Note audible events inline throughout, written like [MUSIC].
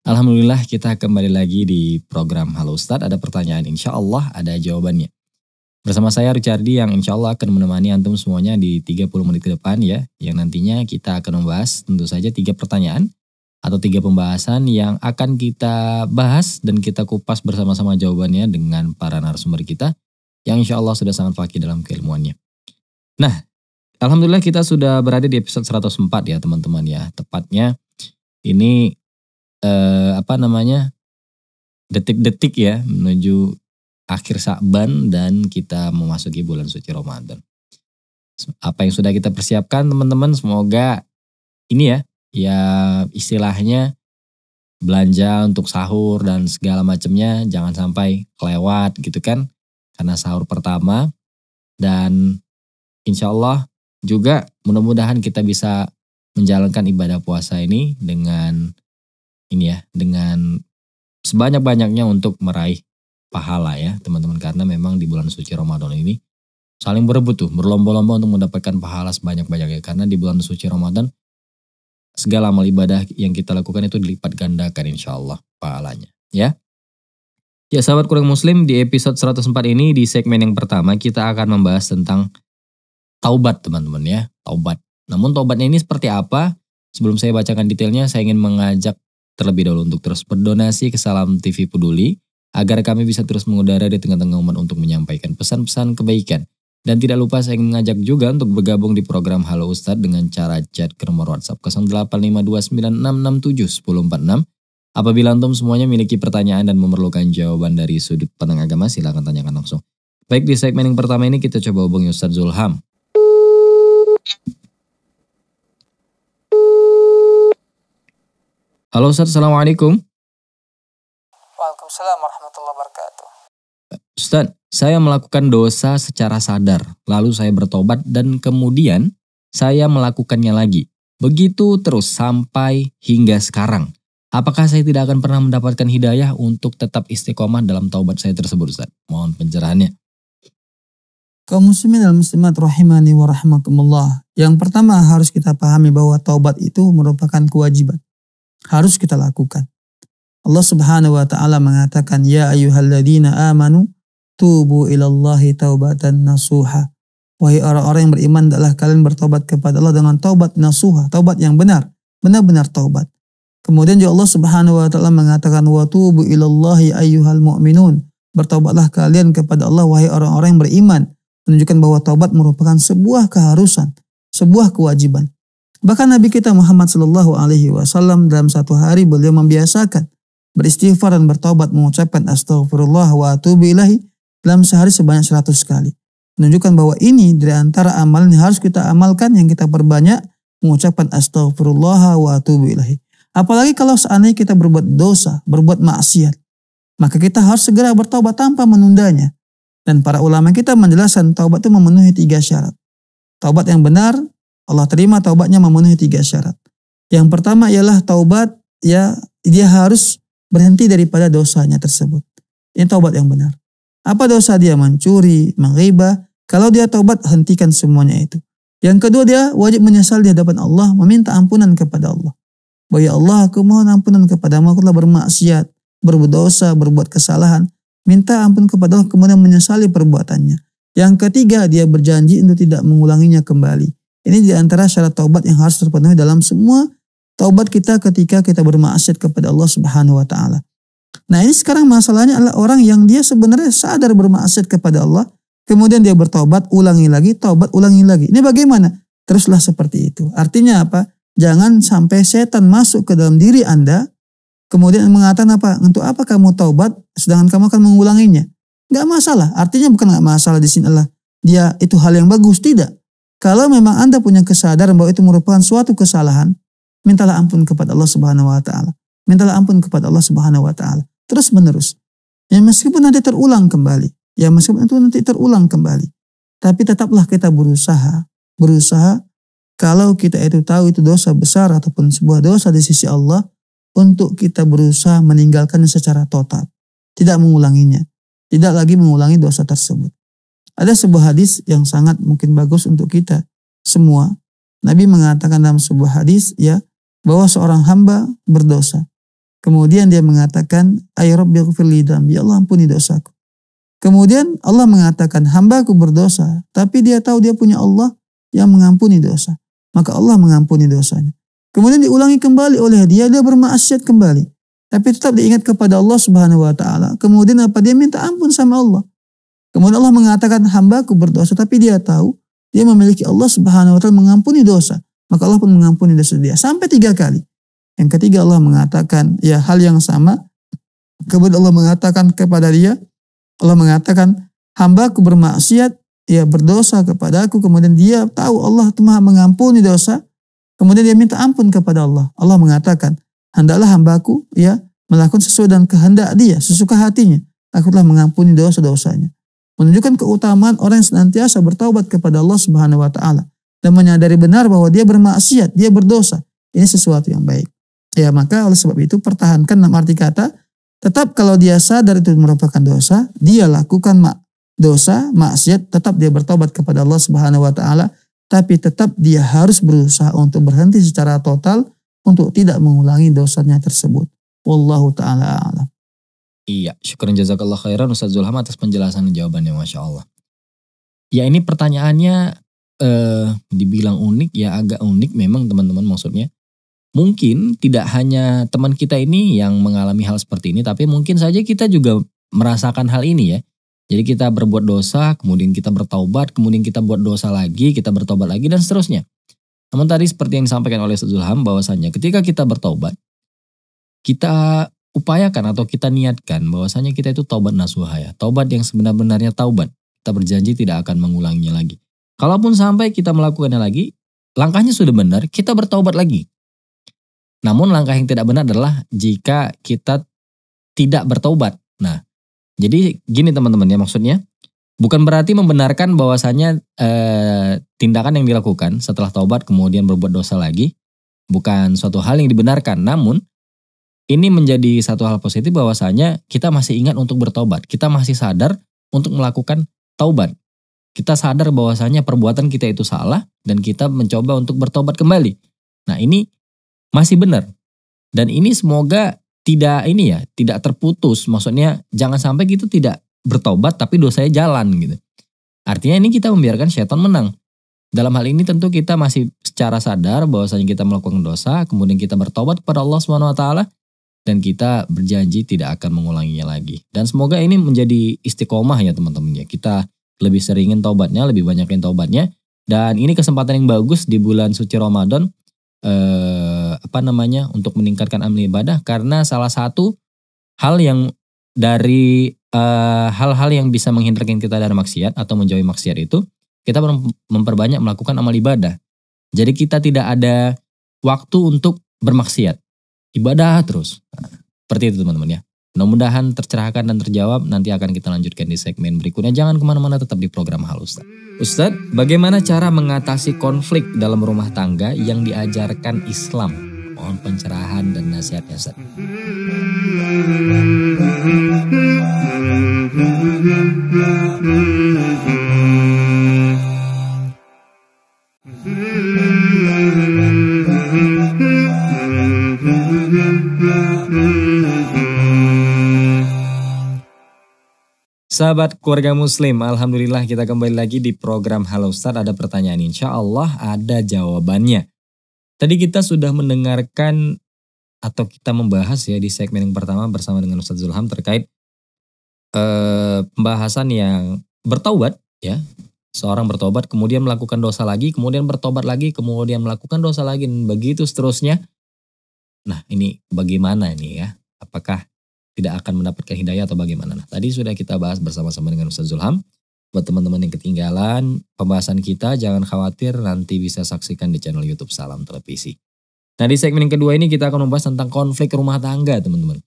Alhamdulillah kita kembali lagi di program Halo Ustadz. Ada pertanyaan insya Allah ada jawabannya. Bersama saya Richardi yang insya Allah akan menemani Antum semuanya di 30 menit ke depan ya. Yang nantinya kita akan membahas tentu saja tiga pertanyaan atau tiga pembahasan yang akan kita bahas dan kita kupas bersama-sama jawabannya dengan para narasumber kita yang insya Allah sudah sangat fakir dalam keilmuannya. Nah, Alhamdulillah kita sudah berada di episode 104 ya teman-teman ya. Tepatnya ini eh, apa namanya detik-detik ya menuju akhir Sa'ban dan kita memasuki bulan suci Ramadan. Apa yang sudah kita persiapkan teman-teman semoga ini ya ya istilahnya belanja untuk sahur dan segala macamnya jangan sampai kelewat gitu kan karena sahur pertama dan insya Allah juga mudah-mudahan kita bisa menjalankan ibadah puasa ini dengan ini ya dengan sebanyak-banyaknya untuk meraih pahala ya teman-teman karena memang di bulan suci Ramadan ini saling berebut tuh berlomba-lomba untuk mendapatkan pahala sebanyak-banyaknya karena di bulan suci Ramadan segala amal ibadah yang kita lakukan itu dilipat gandakan insya Allah pahalanya ya ya sahabat kurang muslim di episode 104 ini di segmen yang pertama kita akan membahas tentang taubat teman-teman ya taubat namun taubatnya ini seperti apa sebelum saya bacakan detailnya saya ingin mengajak terlebih dahulu untuk terus berdonasi ke Salam TV Peduli agar kami bisa terus mengudara di tengah-tengah umat untuk menyampaikan pesan-pesan kebaikan. Dan tidak lupa saya ingin mengajak juga untuk bergabung di program Halo Ustad dengan cara chat ke nomor WhatsApp 085296671046. Apabila antum semuanya memiliki pertanyaan dan memerlukan jawaban dari sudut pandang agama, silahkan tanyakan langsung. Baik, di segmen yang pertama ini kita coba hubungi Ustadz Zulham. Halo Ustaz, Assalamualaikum. Waalaikumsalam warahmatullahi wabarakatuh. Ustaz, saya melakukan dosa secara sadar, lalu saya bertobat dan kemudian saya melakukannya lagi. Begitu terus sampai hingga sekarang. Apakah saya tidak akan pernah mendapatkan hidayah untuk tetap istiqomah dalam taubat saya tersebut Ustaz? Mohon pencerahannya. Kaum muslimin dan muslimat rahimani wa Yang pertama harus kita pahami bahwa taubat itu merupakan kewajiban harus kita lakukan. Allah Subhanahu wa taala mengatakan ya ayyuhalladzina amanu tubu ilallahi taubatan nasuha. Wahai orang-orang yang beriman, adalah kalian bertobat kepada Allah dengan taubat nasuha, taubat yang benar, benar-benar taubat. Kemudian juga Allah Subhanahu wa taala mengatakan wa tubu ilallahi ayyuhal mu'minun. Bertobatlah kalian kepada Allah wahai orang-orang yang beriman. Menunjukkan bahwa taubat merupakan sebuah keharusan, sebuah kewajiban. Bahkan Nabi kita Muhammad Shallallahu Alaihi Wasallam dalam satu hari beliau membiasakan beristighfar dan bertobat mengucapkan astaghfirullah wa atubu ilahi dalam sehari sebanyak seratus kali. Menunjukkan bahwa ini dari antara amal yang harus kita amalkan yang kita perbanyak mengucapkan astaghfirullah wa atubu ilahi. Apalagi kalau seandainya kita berbuat dosa, berbuat maksiat, maka kita harus segera bertobat tanpa menundanya. Dan para ulama kita menjelaskan taubat itu memenuhi tiga syarat. Taubat yang benar, Allah terima taubatnya memenuhi tiga syarat. Yang pertama ialah taubat ya dia harus berhenti daripada dosanya tersebut. Ini taubat yang benar. Apa dosa dia mencuri, mengriba? Kalau dia taubat hentikan semuanya itu. Yang kedua dia wajib menyesal di hadapan Allah, meminta ampunan kepada Allah. Bahwa ya Allah aku mohon ampunan kepadamu, aku telah bermaksiat, berbuat dosa, berbuat kesalahan. Minta ampun kepada Allah kemudian menyesali perbuatannya. Yang ketiga dia berjanji untuk tidak mengulanginya kembali. Ini diantara syarat taubat yang harus terpenuhi dalam semua taubat kita ketika kita bermaksiat kepada Allah Subhanahu wa taala. Nah, ini sekarang masalahnya adalah orang yang dia sebenarnya sadar bermaksiat kepada Allah, kemudian dia bertobat, ulangi lagi, taubat ulangi lagi. Ini bagaimana? Teruslah seperti itu. Artinya apa? Jangan sampai setan masuk ke dalam diri Anda, kemudian mengatakan apa? Untuk apa kamu taubat, sedangkan kamu akan mengulanginya? Gak masalah. Artinya bukan gak masalah di sini lah. dia itu hal yang bagus. Tidak. Kalau memang Anda punya kesadaran bahwa itu merupakan suatu kesalahan, mintalah ampun kepada Allah Subhanahu wa taala. Mintalah ampun kepada Allah Subhanahu wa taala. Terus menerus. Ya meskipun nanti terulang kembali, ya meskipun itu nanti terulang kembali, tapi tetaplah kita berusaha, berusaha kalau kita itu tahu itu dosa besar ataupun sebuah dosa di sisi Allah untuk kita berusaha meninggalkannya secara total, tidak mengulanginya, tidak lagi mengulangi dosa tersebut. Ada sebuah hadis yang sangat mungkin bagus untuk kita semua. Nabi mengatakan dalam sebuah hadis ya bahwa seorang hamba berdosa. Kemudian dia mengatakan, "Ay rabbighfirli ya Allah ampuni dosaku." Kemudian Allah mengatakan, "Hambaku berdosa," tapi dia tahu dia punya Allah yang mengampuni dosa. Maka Allah mengampuni dosanya. Kemudian diulangi kembali oleh dia, dia bermaksiat kembali. Tapi tetap diingat kepada Allah Subhanahu wa taala. Kemudian apa? Dia minta ampun sama Allah. Kemudian Allah mengatakan hambaku berdosa tapi dia tahu dia memiliki Allah subhanahu wa ta'ala mengampuni dosa. Maka Allah pun mengampuni dosa dia sampai tiga kali. Yang ketiga Allah mengatakan ya hal yang sama. Kemudian Allah mengatakan kepada dia. Allah mengatakan hambaku bermaksiat ya berdosa kepada aku. Kemudian dia tahu Allah maha mengampuni dosa. Kemudian dia minta ampun kepada Allah. Allah mengatakan hendaklah hambaku ya melakukan sesuai dan kehendak dia sesuka hatinya. Aku telah mengampuni dosa-dosanya menunjukkan keutamaan orang yang senantiasa bertaubat kepada Allah Subhanahu wa taala dan menyadari benar bahwa dia bermaksiat, dia berdosa. Ini sesuatu yang baik. Ya, maka oleh sebab itu pertahankan enam arti kata tetap kalau dia sadar itu merupakan dosa, dia lakukan mak dosa, maksiat, tetap dia bertobat kepada Allah Subhanahu wa taala, tapi tetap dia harus berusaha untuk berhenti secara total untuk tidak mengulangi dosanya tersebut. Wallahu taala a'lam. Iya, syukur jazakallah khairan Ustaz Zulham atas penjelasan dan jawabannya Masya Allah. Ya ini pertanyaannya eh, dibilang unik ya agak unik memang teman-teman maksudnya. Mungkin tidak hanya teman kita ini yang mengalami hal seperti ini tapi mungkin saja kita juga merasakan hal ini ya. Jadi kita berbuat dosa, kemudian kita bertaubat, kemudian kita buat dosa lagi, kita bertobat lagi dan seterusnya. Namun tadi seperti yang disampaikan oleh Ustaz Zulham bahwasanya ketika kita bertobat, kita upayakan atau kita niatkan bahwasanya kita itu taubat nasuha ya. Taubat yang sebenar-benarnya taubat. Kita berjanji tidak akan mengulanginya lagi. Kalaupun sampai kita melakukannya lagi, langkahnya sudah benar, kita bertaubat lagi. Namun langkah yang tidak benar adalah jika kita tidak bertaubat. Nah, jadi gini teman-teman ya maksudnya, bukan berarti membenarkan bahwasannya eh, tindakan yang dilakukan setelah taubat kemudian berbuat dosa lagi, bukan suatu hal yang dibenarkan. Namun ini menjadi satu hal positif bahwasanya kita masih ingat untuk bertobat. Kita masih sadar untuk melakukan taubat. Kita sadar bahwasanya perbuatan kita itu salah dan kita mencoba untuk bertobat kembali. Nah, ini masih benar. Dan ini semoga tidak ini ya, tidak terputus. Maksudnya jangan sampai kita tidak bertobat tapi dosanya jalan gitu. Artinya ini kita membiarkan setan menang. Dalam hal ini tentu kita masih secara sadar bahwasanya kita melakukan dosa, kemudian kita bertobat kepada Allah Subhanahu wa taala dan kita berjanji tidak akan mengulanginya lagi. Dan semoga ini menjadi istiqomah ya teman-teman ya. Kita lebih seringin taubatnya, lebih banyakin taubatnya. Dan ini kesempatan yang bagus di bulan suci Ramadan eh, apa namanya untuk meningkatkan amal ibadah karena salah satu hal yang dari eh, hal-hal eh, -hal yang bisa menghindarkan kita dari maksiat atau menjauhi maksiat itu kita memperbanyak melakukan amal ibadah. Jadi kita tidak ada waktu untuk bermaksiat ibadah terus. Seperti itu teman-teman ya. Mudah-mudahan tercerahkan dan terjawab. Nanti akan kita lanjutkan di segmen berikutnya. Jangan kemana-mana, tetap di program halus. Ustadz, bagaimana cara mengatasi konflik dalam rumah tangga yang diajarkan Islam? Mohon pencerahan dan nasihatnya, Ustaz. Hmm. Sahabat keluarga muslim, Alhamdulillah kita kembali lagi di program Halo Ustaz. Ada pertanyaan insya Allah ada jawabannya. Tadi kita sudah mendengarkan atau kita membahas ya di segmen yang pertama bersama dengan Ustaz Zulham terkait eh, pembahasan yang bertobat ya. Seorang bertobat kemudian melakukan dosa lagi, kemudian bertobat lagi, kemudian melakukan dosa lagi dan begitu seterusnya. Nah, ini bagaimana ini ya? Apakah tidak akan mendapatkan hidayah atau bagaimana. Nah, tadi sudah kita bahas bersama-sama dengan Ustaz Zulham. Buat teman-teman yang ketinggalan pembahasan kita, jangan khawatir nanti bisa saksikan di channel YouTube Salam Televisi. Nah, di segmen yang kedua ini kita akan membahas tentang konflik rumah tangga, teman-teman.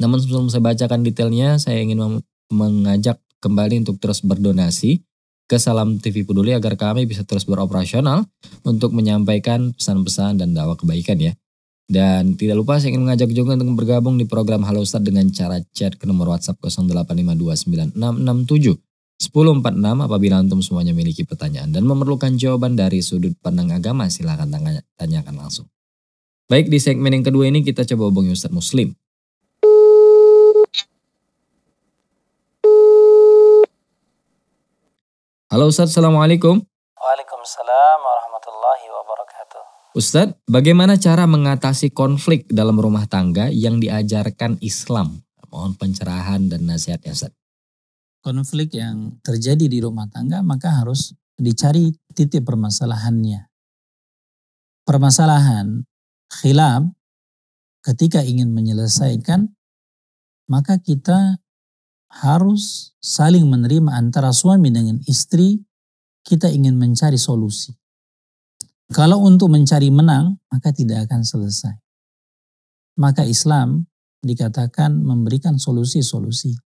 Namun sebelum saya bacakan detailnya, saya ingin mengajak kembali untuk terus berdonasi ke Salam TV Peduli agar kami bisa terus beroperasional untuk menyampaikan pesan-pesan dan dakwah kebaikan ya. Dan tidak lupa saya ingin mengajak juga untuk bergabung di program Halo Ustadz dengan cara chat ke nomor WhatsApp 08529667 1046 apabila antum semuanya memiliki pertanyaan dan memerlukan jawaban dari sudut pandang agama silahkan tanyakan langsung. Baik di segmen yang kedua ini kita coba hubungi Ustadz Muslim. Halo Ustadz, Assalamualaikum. Waalaikumsalam warahmatullahi Ustadz, bagaimana cara mengatasi konflik dalam rumah tangga yang diajarkan Islam? Mohon pencerahan dan nasihat ya Ustadz. Konflik yang terjadi di rumah tangga maka harus dicari titik permasalahannya. Permasalahan khilaf ketika ingin menyelesaikan maka kita harus saling menerima antara suami dengan istri kita ingin mencari solusi kalau untuk mencari menang, maka tidak akan selesai. Maka Islam dikatakan memberikan solusi-solusi.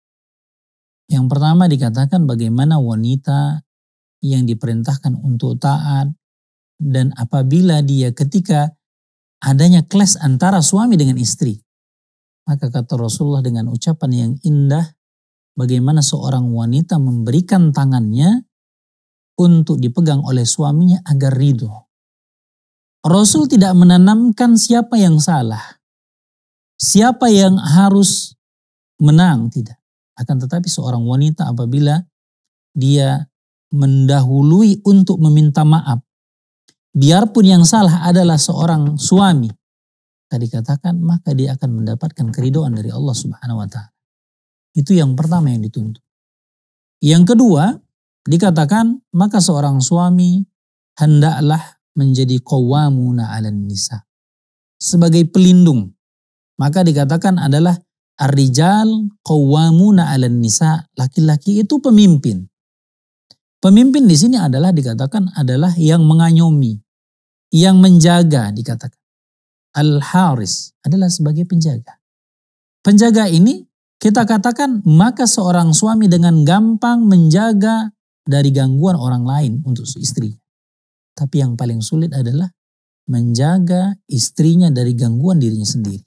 Yang pertama dikatakan bagaimana wanita yang diperintahkan untuk taat dan apabila dia ketika adanya clash antara suami dengan istri. Maka kata Rasulullah dengan ucapan yang indah, bagaimana seorang wanita memberikan tangannya untuk dipegang oleh suaminya agar ridho. Rasul tidak menanamkan siapa yang salah, siapa yang harus menang, tidak. Akan tetapi seorang wanita apabila dia mendahului untuk meminta maaf, biarpun yang salah adalah seorang suami, maka dikatakan maka dia akan mendapatkan keridoan dari Allah Subhanahu wa taala. Itu yang pertama yang dituntut. Yang kedua, dikatakan maka seorang suami hendaklah menjadi qawwamuna 'alan nisa. Sebagai pelindung. Maka dikatakan adalah ar-rijal qawwamuna 'alan nisa. Laki-laki itu pemimpin. Pemimpin di sini adalah dikatakan adalah yang menganyomi yang menjaga dikatakan. Al-Haris adalah sebagai penjaga. Penjaga ini kita katakan maka seorang suami dengan gampang menjaga dari gangguan orang lain untuk istri. Tapi yang paling sulit adalah menjaga istrinya dari gangguan dirinya sendiri.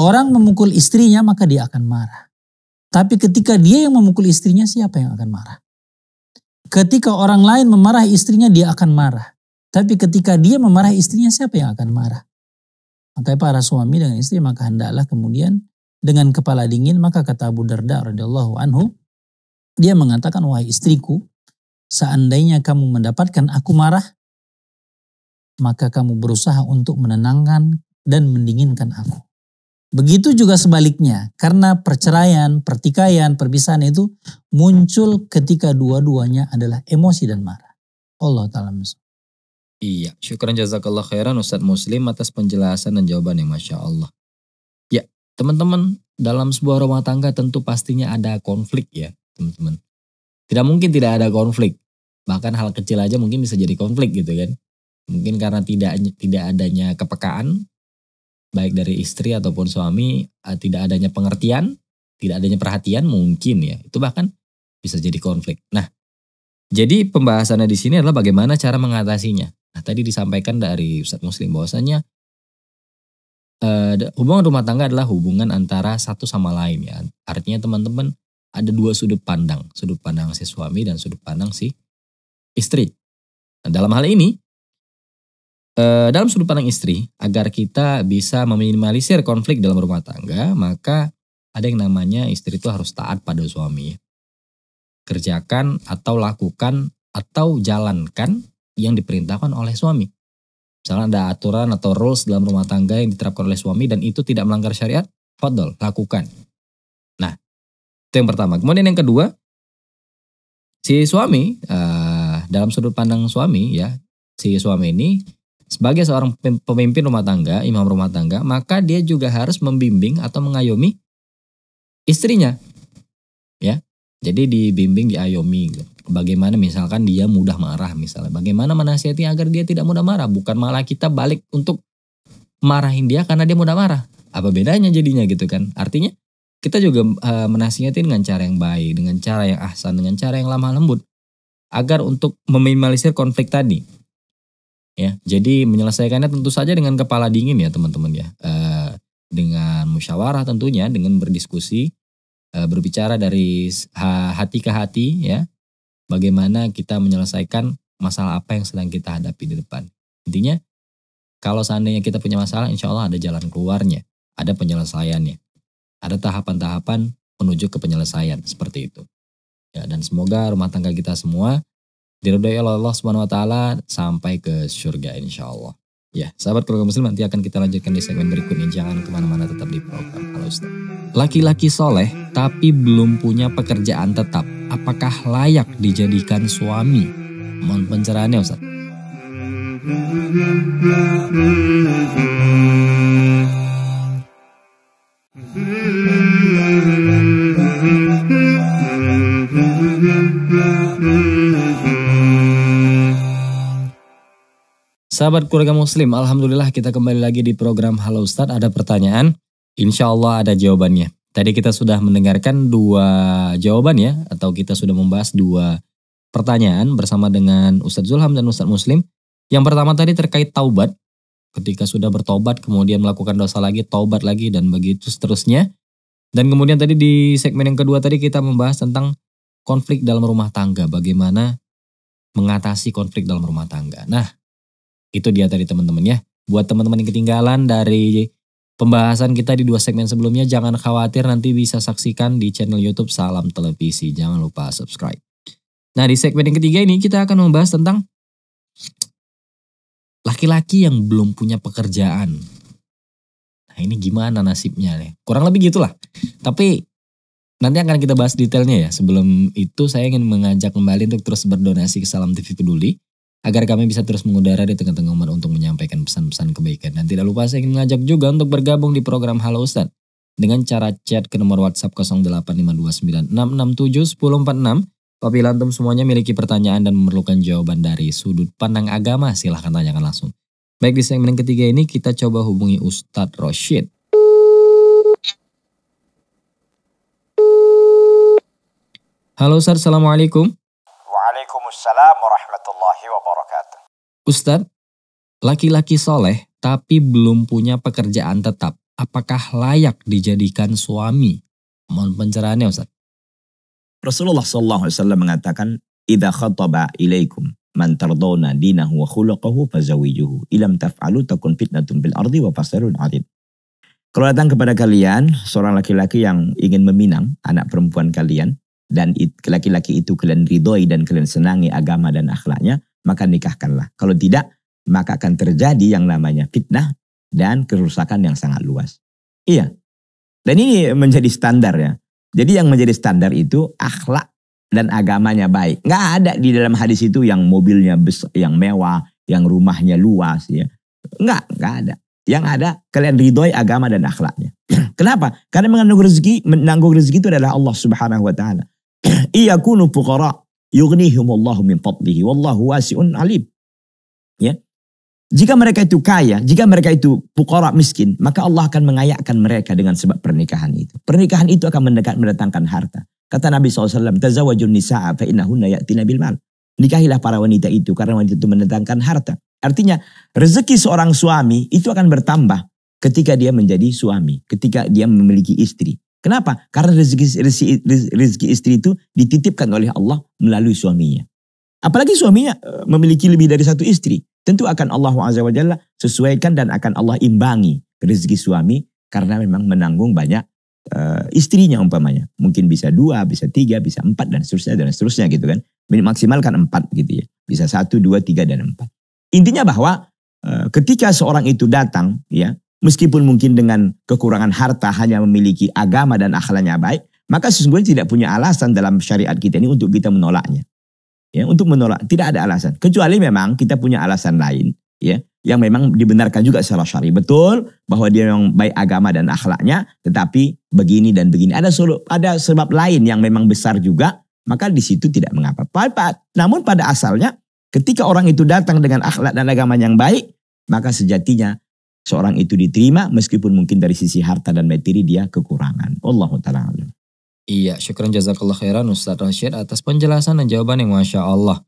Orang memukul istrinya maka dia akan marah. Tapi ketika dia yang memukul istrinya siapa yang akan marah? Ketika orang lain memarahi istrinya dia akan marah. Tapi ketika dia memarahi istrinya siapa yang akan marah? Maka para suami dengan istri maka hendaklah kemudian dengan kepala dingin maka kata Abu Darda radhiyallahu anhu dia mengatakan wahai istriku seandainya kamu mendapatkan aku marah, maka kamu berusaha untuk menenangkan dan mendinginkan aku. Begitu juga sebaliknya, karena perceraian, pertikaian, perpisahan itu muncul ketika dua-duanya adalah emosi dan marah. Allah Ta'ala Iya, syukuran jazakallah khairan Ustaz Muslim atas penjelasan dan jawaban yang Masya Allah. Ya, teman-teman, dalam sebuah rumah tangga tentu pastinya ada konflik ya, teman-teman. Tidak mungkin tidak ada konflik bahkan hal kecil aja mungkin bisa jadi konflik gitu kan mungkin karena tidak tidak adanya kepekaan baik dari istri ataupun suami eh, tidak adanya pengertian tidak adanya perhatian mungkin ya itu bahkan bisa jadi konflik nah jadi pembahasannya di sini adalah bagaimana cara mengatasinya nah tadi disampaikan dari Ustadz Muslim bahwasanya eh, hubungan rumah tangga adalah hubungan antara satu sama lain ya artinya teman-teman ada dua sudut pandang sudut pandang si suami dan sudut pandang si istri. Nah, dalam hal ini, eh, dalam sudut pandang istri, agar kita bisa meminimalisir konflik dalam rumah tangga, maka ada yang namanya istri itu harus taat pada suami. Kerjakan atau lakukan atau jalankan yang diperintahkan oleh suami. Misalnya ada aturan atau rules dalam rumah tangga yang diterapkan oleh suami dan itu tidak melanggar syariat, fadol, lakukan. Nah, itu yang pertama. Kemudian yang kedua, si suami uh, dalam sudut pandang suami ya, si suami ini sebagai seorang pemimpin rumah tangga, imam rumah tangga, maka dia juga harus membimbing atau mengayomi istrinya. Ya. Jadi dibimbing, diayomi gitu. bagaimana misalkan dia mudah marah misalnya. Bagaimana menasihati agar dia tidak mudah marah, bukan malah kita balik untuk marahin dia karena dia mudah marah. Apa bedanya jadinya gitu kan? Artinya kita juga eh, menasihati dengan cara yang baik, dengan cara yang ahsan, dengan cara yang lama lembut agar untuk meminimalisir konflik tadi. Ya, jadi menyelesaikannya tentu saja dengan kepala dingin ya teman-teman ya. E, dengan musyawarah tentunya, dengan berdiskusi, e, berbicara dari hati ke hati ya. Bagaimana kita menyelesaikan masalah apa yang sedang kita hadapi di depan. Intinya kalau seandainya kita punya masalah, insya Allah ada jalan keluarnya, ada penyelesaiannya, ada tahapan-tahapan menuju ke penyelesaian seperti itu. Ya, dan semoga rumah tangga kita semua diridhoi oleh Allah Subhanahu wa taala sampai ke surga insyaallah. Ya, sahabat keluarga muslim nanti akan kita lanjutkan di segmen berikutnya. Jangan kemana-mana tetap di program Halo Ustaz. Laki-laki soleh tapi belum punya pekerjaan tetap. Apakah layak dijadikan suami? Mohon pencerahannya Ustaz. Mm-hmm. Sahabat keluarga muslim, Alhamdulillah kita kembali lagi di program Halo Ustadz. Ada pertanyaan, insya Allah ada jawabannya. Tadi kita sudah mendengarkan dua jawaban ya, atau kita sudah membahas dua pertanyaan bersama dengan Ustadz Zulham dan Ustadz Muslim. Yang pertama tadi terkait taubat, ketika sudah bertobat kemudian melakukan dosa lagi, taubat lagi dan begitu seterusnya. Dan kemudian tadi di segmen yang kedua tadi kita membahas tentang konflik dalam rumah tangga, bagaimana mengatasi konflik dalam rumah tangga. Nah, itu dia tadi teman-teman ya. Buat teman-teman yang ketinggalan dari pembahasan kita di dua segmen sebelumnya, jangan khawatir nanti bisa saksikan di channel YouTube Salam Televisi. Jangan lupa subscribe. Nah di segmen yang ketiga ini kita akan membahas tentang laki-laki yang belum punya pekerjaan. Nah ini gimana nasibnya nih? Kurang lebih gitulah. Tapi Nanti akan kita bahas detailnya ya. Sebelum itu saya ingin mengajak kembali untuk terus berdonasi ke Salam TV Peduli agar kami bisa terus mengudara di tengah-tengah umat untuk menyampaikan pesan-pesan kebaikan. Dan tidak lupa saya ingin mengajak juga untuk bergabung di program Halo Ustadz dengan cara chat ke nomor WhatsApp 085296671046. Apabila antum semuanya memiliki pertanyaan dan memerlukan jawaban dari sudut pandang agama, silahkan tanyakan langsung. Baik di segmen ketiga ini kita coba hubungi Ustadz Roshid. Halo Ustadz, Assalamualaikum. Waalaikumsalam warahmatullahi wabarakatuh. Ustaz, laki-laki soleh tapi belum punya pekerjaan tetap, apakah layak dijadikan suami? Mohon pencerahannya Ustaz. Rasulullah SAW mengatakan, "Idza khataba ilaikum man tardona dinahu wa khuluquhu fazawijuhu. Ilam taf'alu takun fitnatun bil ardi wa fasarun 'adzim." Kalau datang kepada kalian seorang laki-laki yang ingin meminang anak perempuan kalian, dan laki-laki itu kalian ridhoi dan kalian senangi agama dan akhlaknya, maka nikahkanlah. Kalau tidak, maka akan terjadi yang namanya fitnah dan kerusakan yang sangat luas. Iya. Dan ini menjadi standar ya. Jadi yang menjadi standar itu akhlak dan agamanya baik. Nggak ada di dalam hadis itu yang mobilnya besar, yang mewah, yang rumahnya luas ya. Nggak, nggak ada. Yang ada kalian ridhoi agama dan akhlaknya. [CLEARS THROAT] Kenapa? Karena mengandung rezeki, menanggung rezeki itu adalah Allah Subhanahu wa taala iyakunu fuqara Allah min fadlihi wallahu wasi'un alim. Ya. Jika mereka itu kaya, jika mereka itu fuqara miskin, maka Allah akan mengayakkan mereka dengan sebab pernikahan itu. Pernikahan itu akan mendekat mendatangkan harta. Kata Nabi SAW, Tazawajun nisa'a fa innahunna ya'tina bil mal. Nikahilah para wanita itu karena wanita itu mendatangkan harta. Artinya rezeki seorang suami itu akan bertambah ketika dia menjadi suami, ketika dia memiliki istri. Kenapa? Karena rezeki, rezeki, rezeki istri itu dititipkan oleh Allah melalui suaminya. Apalagi suaminya e, memiliki lebih dari satu istri. Tentu akan Allah SWT sesuaikan dan akan Allah imbangi rezeki suami karena memang menanggung banyak uh, istrinya umpamanya. Mungkin bisa dua, bisa tiga, bisa empat dan seterusnya dan seterusnya gitu kan. Maksimalkan empat gitu ya. Bisa satu, dua, tiga dan empat. Intinya bahwa uh, ketika seorang itu datang ya meskipun mungkin dengan kekurangan harta hanya memiliki agama dan akhlaknya baik, maka sesungguhnya tidak punya alasan dalam syariat kita ini untuk kita menolaknya. Ya, untuk menolak tidak ada alasan kecuali memang kita punya alasan lain, ya, yang memang dibenarkan juga secara syari. Betul bahwa dia memang baik agama dan akhlaknya, tetapi begini dan begini. Ada solo, ada sebab lain yang memang besar juga, maka di situ tidak mengapa. Namun pada asalnya ketika orang itu datang dengan akhlak dan agama yang baik, maka sejatinya seorang itu diterima meskipun mungkin dari sisi harta dan materi dia kekurangan. Allah taala alam. Iya, syukran jazakallah khairan Ustaz Rashid atas penjelasan dan jawaban yang Masya Allah.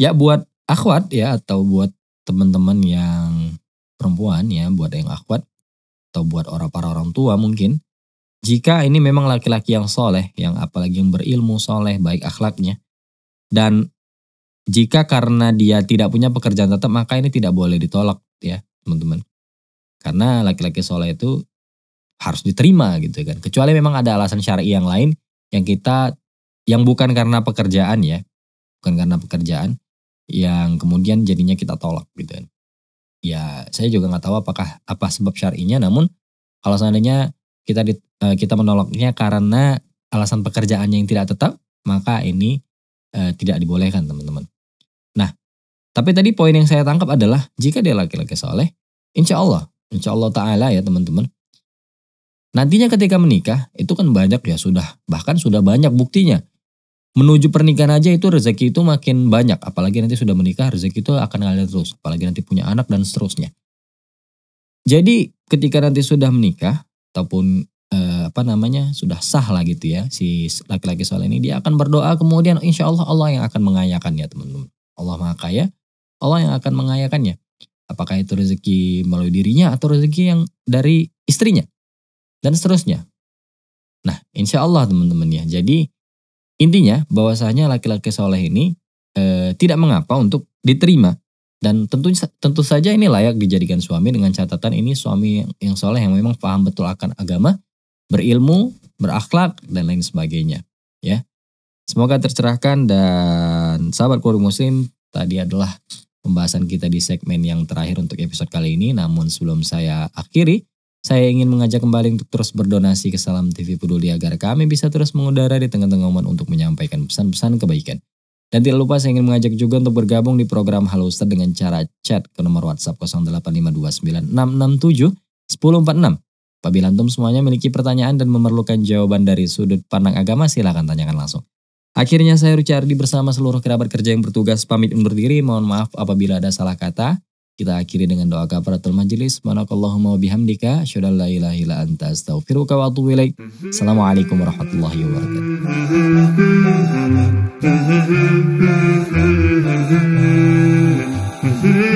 Ya buat akhwat ya atau buat teman-teman yang perempuan ya, buat yang akhwat atau buat orang para orang tua mungkin. Jika ini memang laki-laki yang soleh, yang apalagi yang berilmu soleh, baik akhlaknya. Dan jika karena dia tidak punya pekerjaan tetap, maka ini tidak boleh ditolak ya teman-teman. Karena laki-laki soleh itu harus diterima gitu kan. Kecuali memang ada alasan syar'i yang lain yang kita yang bukan karena pekerjaan ya, bukan karena pekerjaan yang kemudian jadinya kita tolak gitu kan. Ya, saya juga nggak tahu apakah apa sebab syar'inya namun kalau seandainya kita di, eh, kita menolaknya karena alasan pekerjaannya yang tidak tetap, maka ini eh, tidak dibolehkan, teman-teman. Nah, tapi tadi poin yang saya tangkap adalah jika dia laki-laki soleh, insya Allah Insya Allah Ta'ala ya teman-teman. Nantinya ketika menikah itu kan banyak ya sudah bahkan sudah banyak buktinya. Menuju pernikahan aja itu rezeki itu makin banyak apalagi nanti sudah menikah rezeki itu akan ngalir terus apalagi nanti punya anak dan seterusnya. Jadi ketika nanti sudah menikah ataupun eh, apa namanya sudah sah lah gitu ya si laki-laki soal ini dia akan berdoa kemudian insya Allah Allah yang akan mengayakannya teman-teman. Allah maha kaya Allah yang akan mengayakannya. Apakah itu rezeki melalui dirinya atau rezeki yang dari istrinya? Dan seterusnya. Nah, insya Allah teman-teman ya. Jadi intinya bahwasanya laki-laki soleh ini e, tidak mengapa untuk diterima dan tentu tentu saja ini layak dijadikan suami dengan catatan ini suami yang, yang soleh yang memang paham betul akan agama, berilmu, berakhlak dan lain sebagainya. Ya, semoga tercerahkan dan sahabat keluarga muslim tadi adalah pembahasan kita di segmen yang terakhir untuk episode kali ini. Namun sebelum saya akhiri, saya ingin mengajak kembali untuk terus berdonasi ke Salam TV Peduli agar kami bisa terus mengudara di tengah-tengah umat untuk menyampaikan pesan-pesan kebaikan. Dan tidak lupa saya ingin mengajak juga untuk bergabung di program Halo Ustaz dengan cara chat ke nomor WhatsApp 085296671046. Apabila antum semuanya memiliki pertanyaan dan memerlukan jawaban dari sudut pandang agama, silahkan tanyakan langsung. Akhirnya saya Rucardi bersama seluruh kerabat kerja yang bertugas pamit undur diri. Mohon maaf apabila ada salah kata. Kita akhiri dengan doa kafaratul majelis. Manakallahumma bihamdika. Asyadu la anta astaghfiruka wa atubu ilaik. Assalamualaikum warahmatullahi wabarakatuh.